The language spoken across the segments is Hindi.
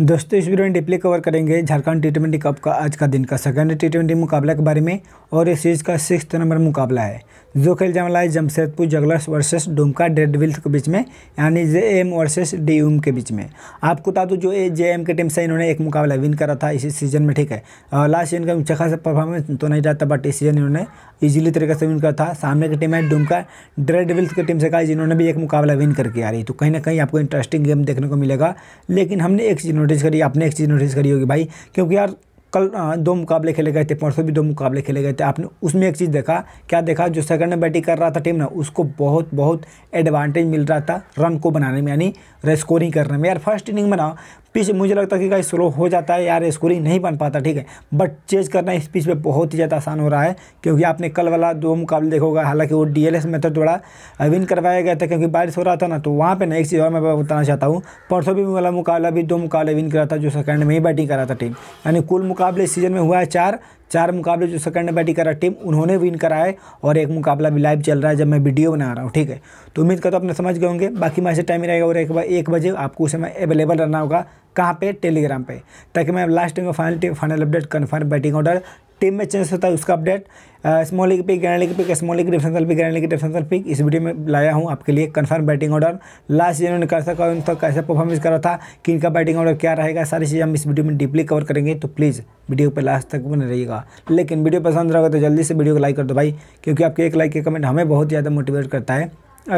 दोस्तों इस वीडियो में डिप्ली कवर करेंगे झारखंड टी ट्वेंटी कप का आज का दिन का सेकंड टी ट्वेंटी मुकाबला के बारे में और इस सीरीज का सिक्स नंबर मुकाबला है जो खेल जाने वाला है Jamshedpur Jugglers versus Dumka Daredevils के बीच में यानी जे एम वर्सेस डी यूम के बीच में आपको बता दूँ जो ए जे एम की टीम से इन्होंने एक मुकाबला विन करा था इसी सीजन में ठीक है लास्ट सीजन का अच्छा खासा परफॉर्मेंस तो नहीं रहता बट इस सीजन इन्होंने ईजिली तरीके से विन करा था सामने की टीम है डुमका डेडविल्स की टीम से कहा जिन्होंने भी एक मुकाबला विन करके आ रही तो कहीं ना कहीं आपको इंटरेस्टिंग गेम देखने को मिलेगा लेकिन हमने एक चीज़ नोटिस करी आपने एक चीज़ नोटिस करी होगी भाई क्योंकि यार कल दो मुकाबले खेले गए थे परसों भी दो मुकाबले खेले गए थे आपने उसमें एक चीज़ देखा क्या देखा जो सेकंड में बैटिंग कर रहा था टीम ना उसको बहुत बहुत एडवांटेज मिल रहा था रन को बनाने में यानी स्कोरिंग करने में यार फर्स्ट इनिंग में ना पिच मुझे लगता है कि कहीं स्लो हो जाता है यार स्कोरिंग नहीं बन पाता ठीक है बट चेज करना इस पिच पे बहुत ही ज़्यादा आसान हो रहा है क्योंकि आपने कल वाला दो मुकाबले देखा होगा हालांकि वो डी एल मेथड थोड़ा विन करवाया गया था क्योंकि बारिश हो रहा था ना तो वहाँ पर ना एक चीज़ और मैं बताना चाहता हूँ परसों भी वाला मुकाबला भी दो मुकाबले विन करा था जो सेकेंड में ही बैटिंग करा था टीम यानी कुल मुकाबले इस सीज़न में हुआ है चार चार मुकाबले जो सेकंड में बैटिंग कर रहा टीम उन्होंने विन कराए और एक मुकाबला भी लाइव चल रहा है जब मैं वीडियो बना रहा हूँ ठीक है तो उम्मीद करता हूँ अपने समझ गए होंगे बाकी मैं टाइम ही रहेगा और एक, एक बजे आपको उस समय अवेलेबल रहना होगा कहाँ पे टेलीग्राम पे ताकि मैं लास्ट टाइम में final final update confirm batting order team में चेंज होता है उसका update small league pick grand league pick small league differential pick grand league differential pick इस वीडियो में लाया हूँ आपके लिए confirm batting order last season में कैसा कौन था कैसा परफॉर्मेंस करा था किन का बैटिंग ऑर्डर क्या रहेगा सारी चीज़ें हम इस वीडियो में डीपली कवर करेंगे तो प्लीज़ वीडियो पर लास्ट तक बने रहिएगा लेकिन वीडियो पसंद रहेगा तो जल्दी से वीडियो को लाइक कर दो भाई क्योंकि आपके एक लाइक के कमेंट हमें बहुत ज़्यादा मोटिवेट करता है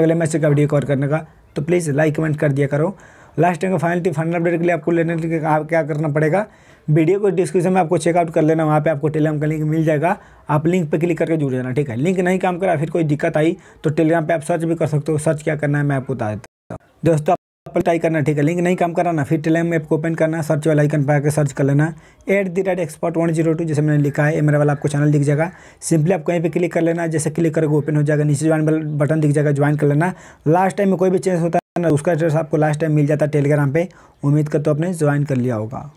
अगले मैच का वीडियो कवर करने का तो प्लीज़ लाइक कमेंट कर दिया करो लास्ट टाइम का फाइनल फाइनल अपडेट के लिए आपको लेने के लिए क्या करना पड़ेगा वीडियो को डिस्क्रिप्शन में आपको चेकआउट कर लेना वहाँ पे आपको टेलीग्राम का लिंक मिल जाएगा आप लिंक पे क्लिक करके जुड़ जाना ठीक है लिंक नहीं काम करा फिर कोई दिक्कत आई तो टेलीग्राम पे आप सर्च भी कर सकते हो सर्च क्या करना है मैं आपको बता देता हूँ दोस्तों आप ट्राई करना ठीक है लिंक नहीं काम कराना फिर टेलीग्राम में आपको ओपन करना सर्च वाला आइकन पर आकर सर्च कर लेना at the rate expert one zero two जैसे मैंने लिखा है मेरा वाला आपको चैनल दिख जाएगा सिंपली आप कहीं पे क्लिक कर लेना जैसे क्लिक करके ओपन हो जाएगा नीचे ज्वाइन बटन दिख जाएगा ज्वाइन कर लेना लास्ट टाइम में कोई भी चेंज होता है ना उसका एड्रेस आपको लास्ट टाइम मिल जाता है टेलीग्राम पर उम्मीद कर तो आपने ज्वाइन कर लिया होगा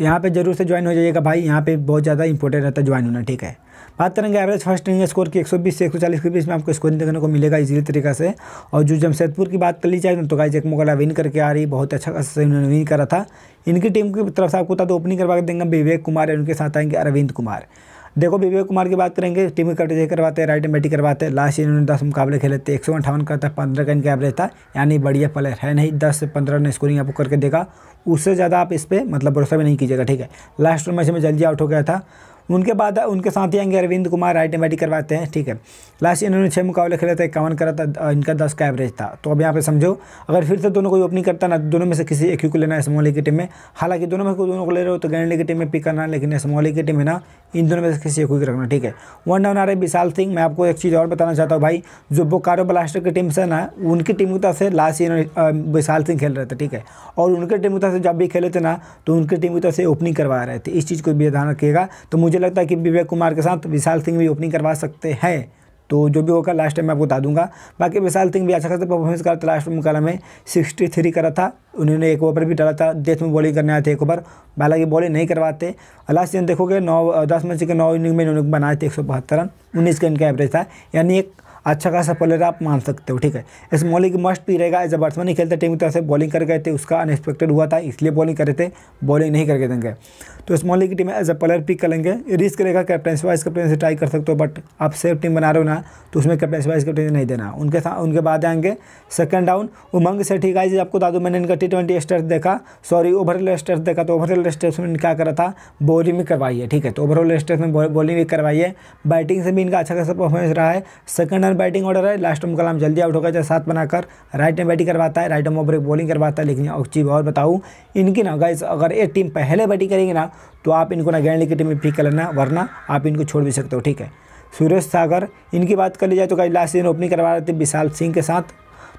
यहाँ पे जरूर से ज्वाइन हो जाइएगा भाई यहाँ पे बहुत ज़्यादा इंपॉर्टेंट रहता है ज्वाइन होना ठीक है बात करेंगे एवरेज फर्स्ट इनिंग स्कोर की 120 से 140 के बीच में आपको स्कोरिंग देखने को मिलेगा इजीली तरीके से और जो जमशेदपुर की बात कर ली जाए तो गाइज एक मुकाबला विन करके आ रही बहुत अच्छा खासा इन्होंने विन करा था इनकी टीम की तरफ से आपको बता दो ओपनिंग करवा के देंगे विवेक कुमार उनके साथ आएंगे अरविंद कुमार देखो विवेक कुमार की बात करेंगे टीम की कब्जे करवाते हैं राइट में बैटिंग करवाते हैं लास्ट इन्होंने दस मुकाबले खेले थे एक सौ अंठावन का था पंद्रह का एवरेज था यानी बढ़िया प्लेयर है नहीं दस से पंद्रह ने स्कोरिंग आपको करके देगा उससे ज़्यादा आप इस पर मतलब भरोसा भी नहीं कीजिएगा ठीक है लास्ट मैच में जल्दी आउट हो गया था उनके बाद उनके साथ ही आएंगे अरविंद कुमार राइट बैटिंग करवाते हैं ठीक है लास्ट इन्होंने छः मुकाबले खेले थे इक्यावन करा था इनका दस का एवरेज था तो अब यहाँ पे समझो अगर फिर से दोनों कोई ओपनिंग करता ना तो दोनों में से किसी एक को लेना है स्मॉली की टीम में हालांकि दोनों में कोई दोनों को ले रहे हो तो ग्रैंड की टीम में पिक करना लेकिन स्मॉली की टीम में ना इन दोनों में से किसी एक को रखना ठीक है वन डाउन आ रहे विशाल सिंह मैं आपको एक चीज़ और बताना चाहता हूँ भाई जो बोकारो ब्लास्टर की टीम से ना उनकी टीम की तरफ से लास्ट इन्होंने विशाल सिंह खेल रहे थे ठीक है और उनकी टीम की तरफ से जब भी खेले थे ना तो उनकी टीम की तरफ से ओपनिंग करवा रहे थे इस चीज़ को भी ध्यान रखिएगा तो मुझे मुझे लगता है कि विवेक कुमार के साथ विशाल सिंह भी ओपनिंग करवा सकते हैं तो जो भी होगा लास्ट टाइम मैं आपको बता दूंगा बाकी विशाल सिंह भी अच्छा खासा परफॉर्मेंस करा था लास्ट मुकाबला में सिक्सटी थ्री करा था उन्होंने एक ओवर भी डाला था डेथ में बॉलिंग करने आए थे एक ओवर हालांकि बॉलिंग नहीं करवाते लास्ट दिन देखोगे नौ दस मैच के नौ इनिंग में इन्होंने बनाए थे एक सौ बहत्तर रन उन्नीस का इनका एवरेज था यानी एक अच्छा खासा प्लेयर आप मान सकते हो ठीक है इस मौली मस्ट भी रहेगा एज अ बैट्समैन ही खेलते टीम की तरफ से बॉलिंग कर गए थे उसका अनएक्सपेक्टेड हुआ था इसलिए बॉलिंग कर रहे थे बॉलिंग नहीं करके देंगे तो इस मौली की team as a player pick करेंगे रिस्क रहेगा कैप्टनसी वाइस कैप्टन से ट्राई कर सकते हो बट आप सेफ टीम बना रहे हो ना तो उसमें कैप्टनसी वाइस कैप्टन नहीं देना उनके साथ उनके बाद आएंगे सेकंड डाउन उमंग से ठीक आई आपको दादू मैंने इनका टी ट्वेंटी स्टेट देखा सॉरी ओवरऑल स्टेट देखा तो ओवरऑल स्टेट में क्या करा था बॉलिंग भी करवाई है ठीक है तो ओवरऑल स्टेट में बॉलिंग भी करवाई है बैटिंग से भी इनका अच्छा खासा परफॉर्मेंस रहा है सेकेंड में बैटिंग ऑर्डर है लास्ट में कलाम जल्दी आउट हो गया चाहे सात बनाकर राइट में बैटिंग करवाता है राइट में ओवर एक बॉलिंग करवाता है लेकिन एक चीज़ और बताऊँ इनकी ना गाइस अगर एक टीम पहले बैटिंग करेंगे ना तो आप इनको ना गैंडली की टीम में पिक कर लेना वरना आप इनको छोड़ भी सकते हो ठीक है सुरेश सागर इनकी बात कर ली जाए तो कई लास्ट दिन ओपनिंग करवा रहे थे विशाल सिंह के साथ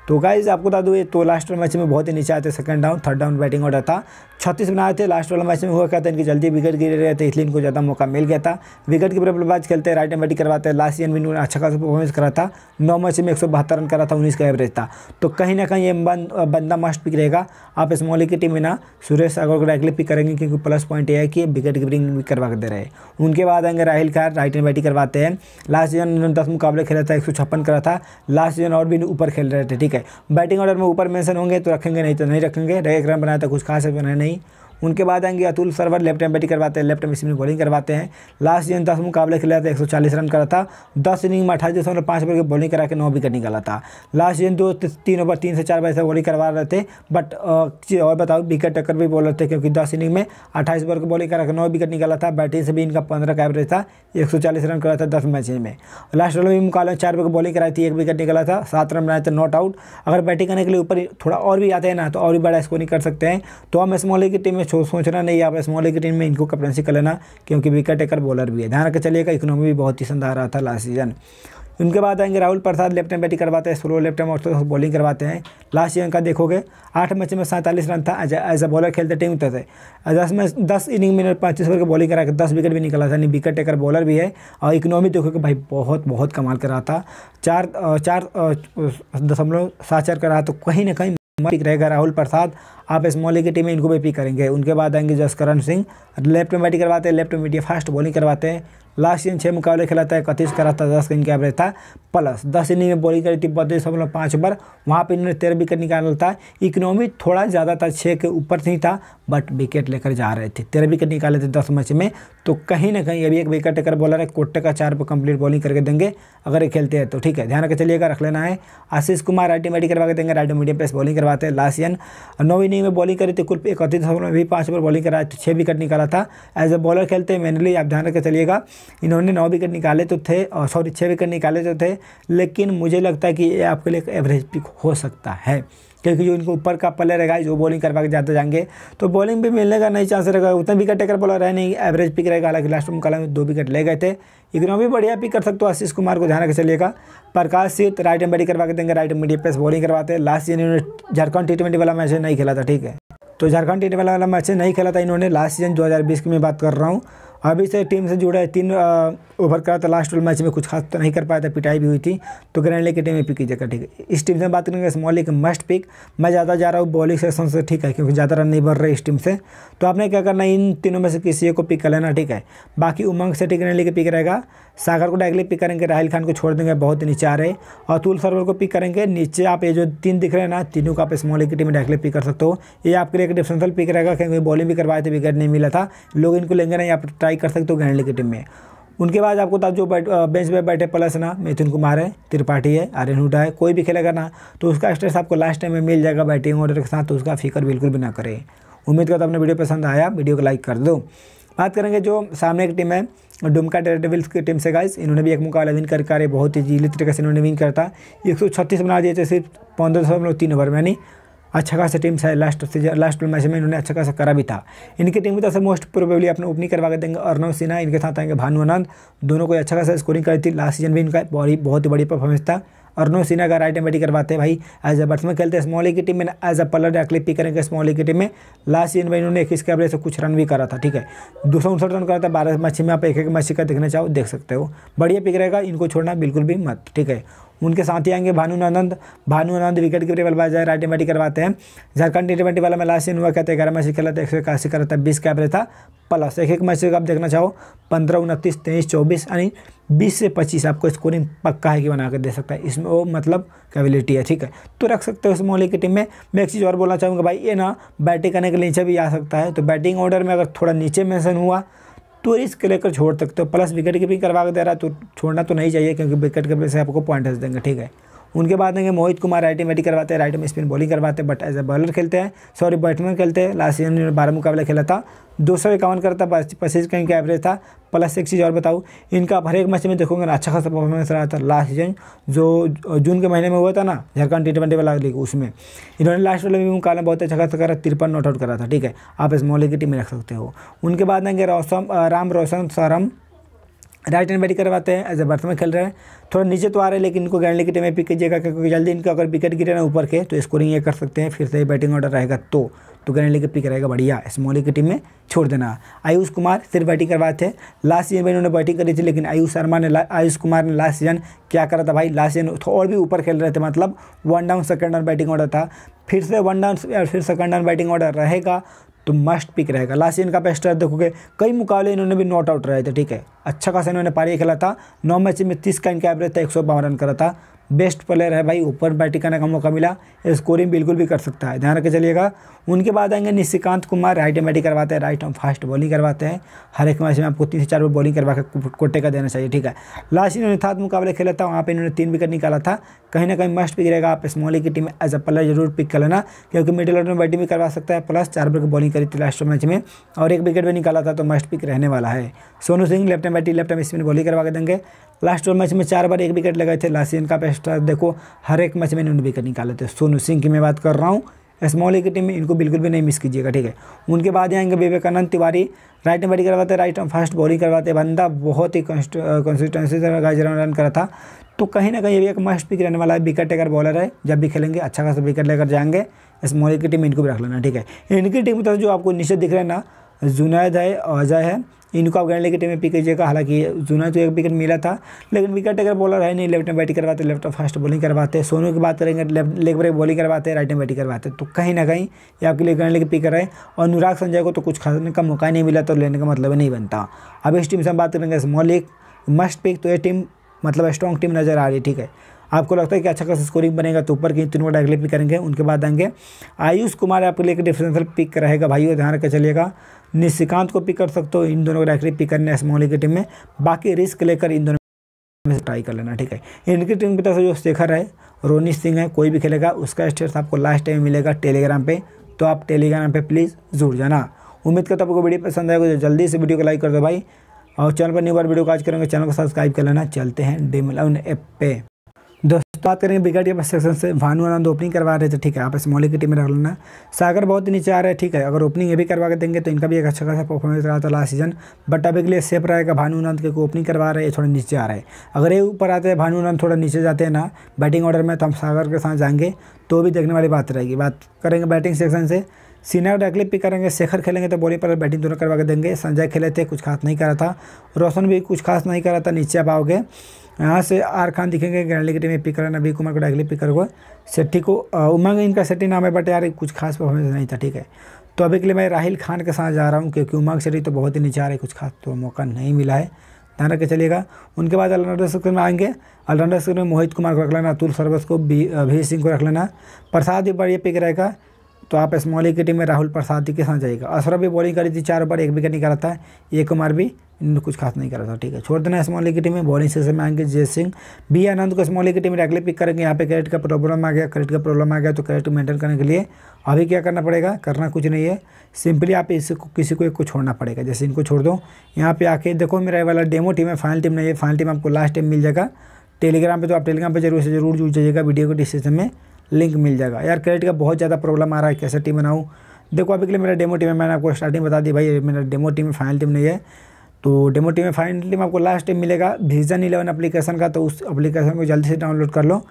तो गाइज आपको बता दूँ तो लास्ट वाले मैच में बहुत ही नीचे आते second down third down batting order था छत्तीस आए थे लास्ट वाले मैच में हुआ क्या था इनकी जल्दी विकेट गिर रहे थे इसलिए इनको ज़्यादा मौका मिल गया था विकेट की बाद खेलते राइट एंड बैटिंग करवाते हैं लास्ट ईयर इन्होंने अच्छा खासा परफॉर्मेंस करा था नौ मैच में एक रन करा था उन्नीस का एवरेज था तो कहीं ना कहीं ये बंदा मस्ट पिक रहेगा आप इस मोहल्ले की टीम में ना सुरेश अग्रवाल डायरेक्टली पिक करेंगे क्योंकि प्लस पॉइंट ये है कि विकेट कीपिंग भी करवा दे रहे उनके बाद आएंगे राहिल खार राइट एंड बैटिंग करवाते हैं लास्ट सीजन उन्होंने दस मुकाबले खेला था एक करा था लास्ट सीजन और भी ऊपर खेल रहे थे ठीक ठीक है बैटिंग ऑर्डर में ऊपर मेंशन होंगे तो रखेंगे नहीं तो नहीं रखेंगे डायग्राम बनाया था कुछ खास बनाया नहीं उनके बाद आएंगे Atul Sarwar left arm batting करवाते हैं लेफ्ट एम स्पिन बॉलिंग करवाते हैं लास्ट दिन दस मुकाबले खेला था एक रन करा था दस इनिंग में अठाईस दशमलव पाँच ओवर की बॉलिंग करा के नौ विकेट निकाला था लास्ट दिन दो तो तीन ओवर तीन से चार बार से बॉलिंग करवा रहे थे बट और बताओ विकेट टक्कर भी बोल रहे थे क्योंकि दस इनिंग में अट्ठाईस ओवर की बॉलिंग करा के नौ विकेट निकाला था बैटिंग से भी इनका पंद्रह का एवरेज था एक रन करा था दस मैच में लास्ट ओवर में मुकाबले चार ओवर की बॉलिंग कराई थी एक विकेट निकाला था सात रन बनाए थे नॉट आउट अगर बैटिंग करने के लिए ऊपर थोड़ा और भी आते हैं ना तो और भी बड़ा स्कोरिंग कर सकते हैं तो हम इस मोहल्ले की टीम में सोचना नहीं आप स्मॉल ग्रीन में इनको कप्टनसी कर लेना क्योंकि विकेट टेकर बॉलर भी है ध्यान रखकर चलिएगा इकोनॉमी भी बहुत ही संदा रहा था लास्ट सीजन उनके बाद आएंगे Rahul Prasad left hand batting करवाते हैं स्लो लेफ्ट और बॉलिंग करवाते हैं लास्ट ईयर का देखोगे आठ मैच में सैंतालीस रन था एज अ बॉलर खेलते टीम उतर थे दस में दस इनिंग में पच्चीस ओवर की बॉलिंग करा के दस विकेट भी निकला था यानी विकेट टेकर बॉलर भी है और इकोनॉमी देखोगे भाई बहुत बहुत कमाल कर रहा था चार चार दशमलव सात चार कर रहा तो कहीं ना कहीं पिक रहेगा राहुल प्रसाद आप इस मौलिक की टीम में इनको भी पिक करेंगे उनके बाद आएंगे जसकरण सिंह लेफ्ट में बैटिंग करवाते हैं लेफ्ट में मीडिया फास्ट बॉलिंग करवाते हैं लास्ट इन छः मुकाबले खेला था इकतीस का रास्ता दस का इनका एवरेज था प्लस दस इनिंग में बॉलिंग करी थी बत्तीस दशमलव पाँच ओवर वहाँ पर इन्होंने तेरह विकेट निकाला था इकोनॉमी थोड़ा ज़्यादा था छः के ऊपर नहीं था बट विकेट लेकर जा रहे थे तेरह विकेट निकाले थे दस मैच में तो कहीं ना कहीं अभी एक विकेट लेकर बॉलर है कोटे का चार पर कंप्लीट बॉलिंग करके देंगे अगर ये खेलते हैं तो ठीक है ध्यान रखकर चलिएगा रख लेना है आशीष कुमार राइट मेडी करवा के देंगे राइट मीडियम पेस बॉलिंग करवाते हैं लास्ट इन नौ इनिंग में बॉलिंग करी थी कुल इकतीस में भी पाँच ओवर बॉलिंग कराए थे छः विकेट निकाला था एज ए बॉलर खेलते हैं मेनली आप ध्यान रखकर चलिएगा इन्होंने नौ विकेट निकाले तो थे और सॉरी छः विकेट निकाले तो थे लेकिन मुझे लगता है कि ये आपके लिए एवरेज पिक हो सकता है क्योंकि जो इनके ऊपर का प्लेयर रहेगा जो बॉलिंग करवा के जाते जाएंगे तो बॉलिंग भी मिलने का नहीं चांस रहेगा उतना विकेट टेकर बॉलर है नहीं एवरेज पिक रहेगा हालांकि लास्ट में कला में दो विकेट ले गए थे भी बढ़िया पिक कर सकते हो आशीष कुमार को ध्यान रखे चलेगा Prakash Singh right hand batting करवा के देंगे right hand medium pace bowling करवाते हैं लास्ट सीजन इन्होंने झारखंड टी ट्वेंटी वाला मैच नहीं खेला था ठीक है तो झारखंड टी ट्वेंटी वाला मैच नहीं खेला था इन्होंने लास्ट सीजन दो में बात कर रहा हूँ अभी से टीम से जुड़े तीन ओवर करा था लास्ट मैच में कुछ खास तो नहीं कर पाया था पिटाई भी हुई थी तो ग्रैंड की टीम में पिक की जगह ठीक है इस टीम से बात करेंगे स्मॉल लेक मस्ट पिक मैं ज़्यादा जा रहा हूँ बॉलिंग सेशन से ठीक है क्योंकि ज़्यादा रन नहीं बढ़ रहे इस टीम से तो आपने क्या करना इन तीनों में से किसी को पिक कर लेना ठीक है बाकी उमंग से ठीक ग्रैंड का पिक रहेगा सागर को डायरेक्टली पिक करेंगे राहिल खान को छोड़ देंगे बहुत ही नीचे आ रहे और तुल सरवर को पिक करेंगे नीचे आप ये जो तीन दिख रहे हैं ना तीनों को आप स्मॉल टीम में डायरेक्टली पिक कर सकते हो ये आपके लिए एक डिफरेंशल पिक रहेगा क्योंकि बॉलिंग भी करवाए थे विकेट नहीं मिला था लोग इनको लेंगे ना आप ट्राई कर सकते हो गैंड की टीम में उनके बाद आपको तब जो बैठ बेंच पर बैठे प्लस ना मिथुन कुमार है त्रिपाठी है आर्यन हुडा है कोई भी खेलेगा ना तो उसका स्ट्रेस आपको लास्ट टाइम में मिल जाएगा बैटिंग ऑर्डर के साथ तो उसका फिक्र बिल्कुल भी ना करें उम्मीद करता अपने वीडियो पसंद आया वीडियो को लाइक कर दो बात करेंगे जो सामने की टीम है डुमका डेविल्स की टीम से गाइस इन्होंने भी एक मुकाबला विन कर कार्य बहुत ही जीली तरीके से इन्होंने विन करता एक सौ छत्तीस बना दिए थे सिर्फ पंद्रह दशमलव तीन ओवर में यानी अच्छा खासा टीम से लास्ट लास्ट मैच में इन्होंने अच्छा खासा करा भी था इनकी टीम की तरफ से मोस्ट प्रोबेबली अपने ओपनिंग करवा के देंगे अर्नव सिन्हा इनके साथ आएंगे भानु आनंद दोनों को अच्छा खासा स्कोरिंग करी थी लास्ट सीजन भी इनका बहुत ही बहुत ही बड़ी परफॉर्मेंस था नो सिन्हा का राइट एम करवाते हैं भाई एज अ बैट्समैन खेलते हैं स्मॉल की टीम में एज अ पलर या पिक करेंगे स्मॉल की टीम में लास्ट सीजन में इन्होंने इक्कीस के एवरेज से कुछ रन भी करा था ठीक है दो सौ उनसठ रन करा था बारह मैच में आप एक एक मैच का देखना चाहो देख सकते हो बढ़िया पिक रहेगा इनको छोड़ना बिल्कुल भी मत ठीक है उनके साथ ही आएंगे भानु आनंद भानु आनंद विकेट कीपर बल्लेबाज राइट बैटिंग करवाते हैं झारखंड टी ट्वेंटी वाला में लास्ट हुआ कहते हैं ग्यारह मैच खेला था एक सौ इक्यासी करा था बीस का रहता था प्लस एक एक मैच से आप देखना चाहो पंद्रह उनतीस तेईस चौबीस यानी बीस से पच्चीस आपको स्कोरिंग पक्का है कि बनाकर दे सकता है इसमें वो मतलब कैबिलिटी है ठीक है तो रख सकते हो उस मोहल्ले की टीम में मैं एक चीज़ और बोलना चाहूँगा भाई ये ना बैटिंग करने के लिए नीचे भी आ सकता है तो बैटिंग ऑर्डर में अगर थोड़ा नीचे मैंसन हुआ तो इसके लेकर छोड़ सकते हो प्लस विकेट कीपिंग करवा के दे रहा है तो छोड़ना तो नहीं चाहिए क्योंकि विकेट कीपिंग से आपको पॉइंट देंगे ठीक है उनके बाद देंगे मोहित कुमार राइट में करवाते हैं राइट में स्पिन बॉलिंग करवाते हैं बट एज ए बॉलर खेलते हैं सॉरी बैटमैन खेलते हैं लास्ट सीजन में बारह मुकाबला खेला था दो सौ इक्यावन करता पच्चीस का इनका एवरेज था प्लस एक चीज़ और बताऊँ इनका हर एक मैच में देखोगे ना अच्छा खासा परफॉर्मेंस रहा था लास्ट सीजन जो जून के महीने में हुआ था ना झारखंड टी ट्वेंटी वाला लीग उसमें इन्होंने लास्ट वाले भी मुकाबला बहुत अच्छा खासा करा तिरपन नॉट आउट करा था ठीक है आप इस मोहल्ले की टीम में रख सकते हो उनके बाद आएंगे रोशन राम रोशन सरम राइट हैंड बैटिंग करवाते हैं एज ए बर्थ में खेल रहे हैं थोड़ा नीचे तो आ रहे हैं लेकिन इनको की टीम में पिक कीजिएगा क्योंकि जल्दी इनको अगर विकेट गिरे ना ऊपर के तो स्कोरिंग ये कर सकते हैं फिर से बैटिंग ऑर्डर रहेगा तो तो गैंडली के पिक रहेगा बढ़िया स्मॉली की टीम में छोड़ देना आयुष कुमार सिर्फ बैटिंग करवाए थे लास्ट सीजन में इन्होंने बैटिंग करी थी लेकिन आयुष शर्मा ने आयुष कुमार ने लास्ट सीजन क्या करा था भाई लास्ट सीजन और भी ऊपर खेल रहे थे मतलब one down second down batting order था फिर से वन डाउन और फिर सेकंड डाउन बैटिंग ऑर्डर रहेगा तो मस्ट पिक रहेगा लास्ट सीजन का बेस्ट देखोगे कई मुकाबले इन्होंने भी नॉट आउट रहे थे ठीक है अच्छा खासा इन्होंने पारी खेला था नौ मैच में तीस का इनका एवरेज था एक सौ रन करा था बेस्ट प्लेयर है भाई ऊपर बैटिंग करने का मौका मिला स्कोरिंग बिल्कुल भी कर सकता है ध्यान रखे चलिएगा उनके बाद आएंगे Nishikant Kumar right hand batting करवाते हैं राइट हम फास्ट बॉलिंग करवाते हैं हर एक मैच में आपको तीन से चार बार बॉलिंग करवा के कोटे का देना चाहिए ठीक है लास्ट इन्होंने था मुकाबले खेला था वहाँ पर इन्होंने तीन विकेट निकाला था कहीं ना कहीं मस्ट पिक रहेगा आप स्मॉली की टीम एज अ प्लेयर जरूर पिक कर लेना क्योंकि मिडिल ऑर्डर में बैटिंग भी करवा सकता है प्लस चार विकेट बॉलिंग करी थी लास्ट मैच में और एक विकेट भी निकाला था तो मस्ट पिक रहने वाला है Sonu Singh left time batting left time spin bowling करवा के देंगे लास्ट ओवर मैच में चार बार एक विकेट लगाए थे लासियन का बेस्ट देखो हर एक मैच में इन्होंने विकेट निकाले थे सोनू सिंह की मैं बात कर रहा हूँ स्मॉल की टीम में इनको बिल्कुल भी नहीं मिस कीजिएगा ठीक है उनके बाद आएंगे विवेकानंद तिवारी राइट में बैटिंग करवाते राइट में फास्ट बॉलिंग करवाते बंदा बहुत ही कंसिस्टेंसी से रन करा था तो कहीं ना कहीं ये भी एक मस्ट पिक रहने वाला है विकेट टेकर बॉलर है जब भी खेलेंगे अच्छा खासा विकेट लेकर जाएंगे स्मॉल की टीम इनको भी रख लेना ठीक है इनकी टीम में तो जो आपको निश्चित दिख रहे हैं ना जुनैद है अजय है इनको आप अफगान लेके टीम में पिक कीजिएगा हालांकि जूना तो एक विकेट मिला था लेकिन विकेट अगर बॉलर है नहीं लेफ्ट में बैटिंग करवाते लेफ्ट फास्ट बॉलिंग करवाते सोनू की बात करेंगे लेफ्ट लेग ब्रेक बॉलिंग करवाते राइट में बैटिंग करवाते तो कहीं ना कहीं ये आपके लिए अफगान लेके पिक है और अनुराग संजय को तो कुछ खाने का मौका नहीं मिला तो लेने का मतलब नहीं बनता अब इस टीम से हम बात करेंगे स्मॉल मस्ट पिक तो ये टीम मतलब स्ट्रॉन्ग टीम नज़र आ रही है ठीक है आपको लगता है कि अच्छा खासा स्कोरिंग बनेगा तो ऊपर की तीनों डायरेक्ट पिक करेंगे उनके बाद आएंगे आयुष कुमार आपके लिए डिफरेंशियल पिक रहेगा भाई और ध्यान रखकर चलेगा निशिकांत को पिक कर सकते हो इन दोनों को डायरेक्टली पिक करने मोहली की टीम में बाकी रिस्क लेकर इन दोनों में ट्राई कर लेना ठीक है इनकी टीम की तरफ से जो शेखर है रोनी सिंह है कोई भी खेलेगा उसका स्टेटस आपको लास्ट टाइम मिलेगा टेलीग्राम पे तो आप टेलीग्राम पे प्लीज़ जुड़ जाना उम्मीद करता आपको वीडियो पसंद आएगा तो जल्दी से वीडियो को लाइक कर दो भाई और चैनल पर न्यू बार वीडियो को आज करेंगे चैनल को सब्सक्राइब कर लेना चलते हैं डेमल एप पे दोस्तों बात करेंगे बिगड़ या सेक्शन से भानु आनंद ओपनिंग करवा रहे थे ठीक है आप इस मौलिक की टीम में रख लेना सागर बहुत नीचे आ रहा है ठीक है अगर ओपनिंग ये भी करवा के देंगे तो इनका भी एक अच्छा खासा परफॉर्मेंस रहा था लास्ट सीजन बट अभी के लिए सेफ रहेगा भानु आनंद क्योंकि ओपनिंग करवा रहे हैं थोड़ा नीचे आ रहे हैं अगर ये ऊपर आते हैं भानु आनंद थोड़ा नीचे जाते हैं ना बैटिंग ऑर्डर में तो हम सागर के साथ जाएंगे तो भी देखने वाली बात रहेगी बात करेंगे बैटिंग सेक्शन से सीनियर डायरेक्टली पिक करेंगे शेखर खेलेंगे तो बॉलिंग पर बैटिंग दोनों करवा के देंगे संजय खेले थे कुछ खास नहीं करा था रोशन भी कुछ खास नहीं करा था नीचे आप आओगे यहाँ से आर खान दिखेंगे ग्रैंडली की टीम में पिकर नबी कुमार को डायरेक्टली पिकर को सेट्टी को उमंग इनका सेट्टी नाम है बट यार कुछ खास परफॉर्मेंस नहीं था ठीक है तो अभी के लिए मैं राहिल खान के साथ जा रहा हूँ क्योंकि उमंग सेट्टी तो बहुत ही नीचे आ रही कुछ खास तो मौका नहीं मिला है ध्यान रखे चलेगा उनके बाद ऑलराउंडर स्क्रीन में आएंगे ऑलराउंडर स्क्रीन में मोहित कुमार को रख लेना अतुल सर्वस को भी सिंह को रख लेना प्रसाद भी बढ़िया पिक रहेगा तो आप स्मॉल टीम में राहुल प्रसाद जी के साथ जाइएगा अशरफ भी बॉलिंग करी थी चार ओवर एक विकेट निकाला था ये कुमार भी कुछ खास नहीं करा था ठीक है छोड़ देना स्मॉल टीम में बॉलिंग सेशन में आएंगे जय सिंह बी आनंद को स्मॉल टीम में अगले पिक करेंगे यहाँ पे क्रेडिट का प्रॉब्लम आ गया क्रेडिट का प्रॉब्लम आ गया तो क्रेडिट मेंटेन करने के लिए अभी क्या करना पड़ेगा करना कुछ नहीं है सिंपली आप इसको किसी को एक को छोड़ना पड़ेगा जैसे इनको छोड़ दो यहाँ पे आके देखो मेरा वाला डेमो टीम है फाइनल टीम नहीं है फाइनल टीम आपको लास्ट टाइम मिल जाएगा टेलीग्राम पर तो आप टेलीग्राम पर जरूर से जरूर जुड़ जाइएगा वीडियो के डिस्क्रिप्शन में लिंक मिल जाएगा यार क्रेडिट का बहुत ज़्यादा प्रॉब्लम आ रहा है कैसे टीम बनाऊँ देखो अभी के लिए मेरा डेमो टीम है मैंने आपको स्टार्टिंग बता दी भाई मेरा डेमो टीम फाइनल टीम नहीं है तो डेमो टीम में फाइनल टीम आपको लास्ट टीम मिलेगा विजन इलेवन अपलीकेशन का तो उस एप्लीकेशन को जल्दी से डाउनलोड कर लो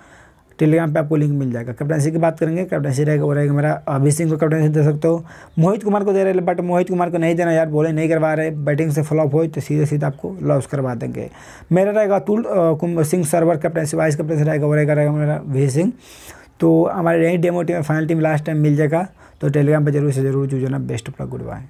टेलीग्राम पे आपको लिंक मिल जाएगा कैप्टनसी की बात करेंगे कैप्टनसी रहेगा वो रहेगा मेरा अभी सिंह को कैप्टनसी दे सकते हो मोहित कुमार को दे रहे बट मोहित कुमार को नहीं देना यार बोले नहीं करवा रहे बैटिंग से फ्लॉप हो तो सीधे सीधे आपको लॉस करवा देंगे मेरा रहेगा Atul Singh Sarwar captaincy vice captaincy रहेगा वो रहेगा रहेगा मेरा अभी सिंह तो हमारे यही demo team final team last time मिल जाएगा तो टेलीग्राम पर जरूर से जरूर जुड़ जाना best of luck good bye